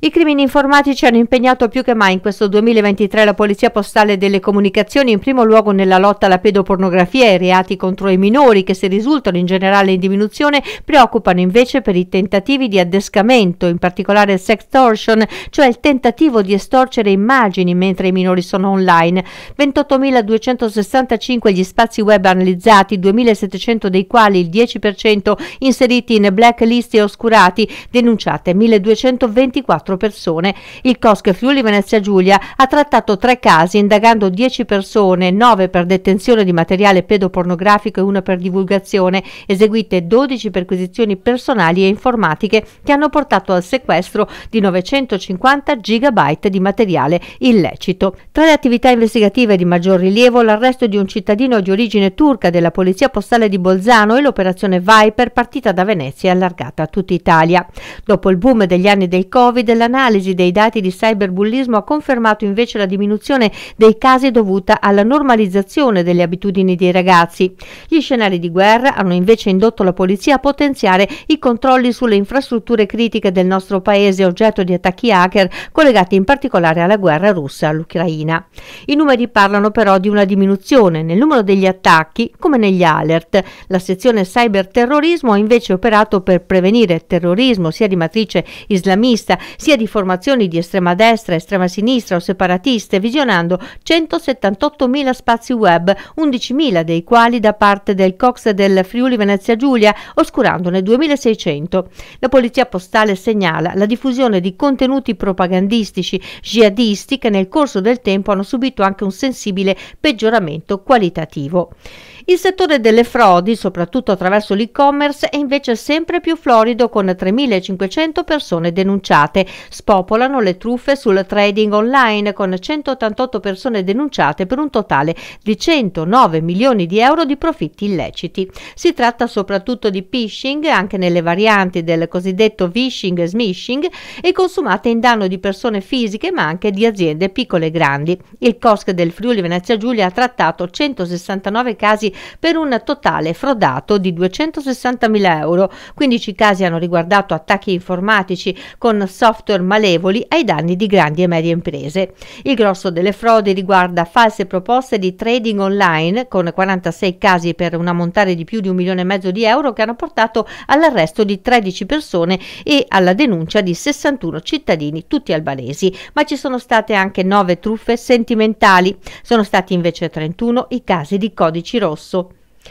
I crimini informatici hanno impegnato più che mai in questo 2023 la Polizia Postale delle Comunicazioni in primo luogo nella lotta alla pedopornografia e ai reati contro i minori che se risultano in generale in diminuzione preoccupano invece per i tentativi di addescamento, in particolare il sextortion, cioè il tentativo di estorcere immagini mentre i minori sono online. 28.265 gli spazi web analizzati, 2.700 dei quali il 10% inseriti in blacklist e oscurati, denunciate 1.224 4 persone. Il COSC Friuli Venezia Giulia ha trattato tre casi indagando 10 persone, 9 per detenzione di materiale pedopornografico e 1 per divulgazione, eseguite 12 perquisizioni personali e informatiche che hanno portato al sequestro di 950 gigabyte di materiale illecito. Tra le attività investigative di maggior rilievo l'arresto di un cittadino di origine turca della Polizia Postale di Bolzano e l'operazione Viper partita da Venezia e allargata a tutta Italia. Dopo il boom degli anni del Covid, dell'analisi dei dati di cyberbullismo ha confermato invece la diminuzione dei casi dovuta alla normalizzazione delle abitudini dei ragazzi. Gli scenari di guerra hanno invece indotto la polizia a potenziare i controlli sulle infrastrutture critiche del nostro paese oggetto di attacchi hacker collegati in particolare alla guerra russa all'Ucraina. I numeri parlano però di una diminuzione nel numero degli attacchi come negli alert. La sezione cyberterrorismo ha invece operato per prevenire terrorismo sia di matrice islamista sia sia di formazioni di estrema destra, estrema sinistra o separatiste, visionando 178.000 spazi web, 11.000 dei quali da parte del COX del Friuli Venezia Giulia, oscurandone 2.600. La polizia postale segnala la diffusione di contenuti propagandistici jihadisti che nel corso del tempo hanno subito anche un sensibile peggioramento qualitativo. Il settore delle frodi, soprattutto attraverso l'e-commerce, è invece sempre più florido con 3.500 persone denunciate, Spopolano le truffe sul trading online con 188 persone denunciate per un totale di 109 milioni di euro di profitti illeciti. Si tratta soprattutto di phishing, anche nelle varianti del cosiddetto phishing e smishing, e consumate in danno di persone fisiche ma anche di aziende piccole e grandi. Il COSC del Friuli Venezia Giulia ha trattato 169 casi per un totale frodato di 260 mila euro. 15 casi hanno riguardato attacchi informatici con software software malevoli ai danni di grandi e medie imprese. Il grosso delle frodi riguarda false proposte di trading online, con 46 casi per un ammontare di più di un milione e mezzo di euro che hanno portato all'arresto di 13 persone e alla denuncia di 61 cittadini, tutti albanesi. Ma ci sono state anche 9 truffe sentimentali. Sono stati invece 31 i casi di codici rosso.